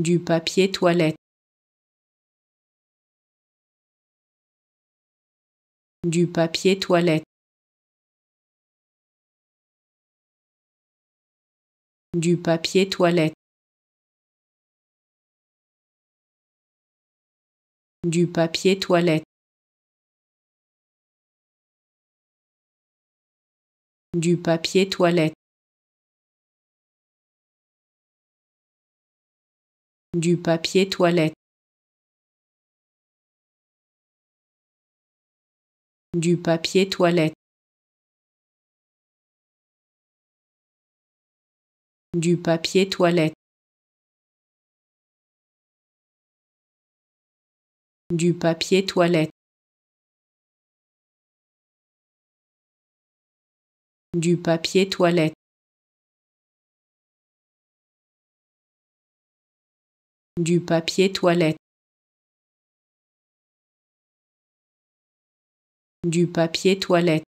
du papier toilette, du papier toilette, du papier toilette, du papier toilette. du papier toilette du papier toilette, du papier toilette, du papier toilette, du papier toilette. du papier toilette du papier toilette, du papier toilette,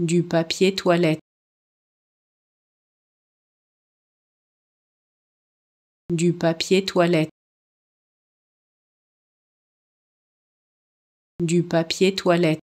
du papier toilette, du papier toilette. du papier toilette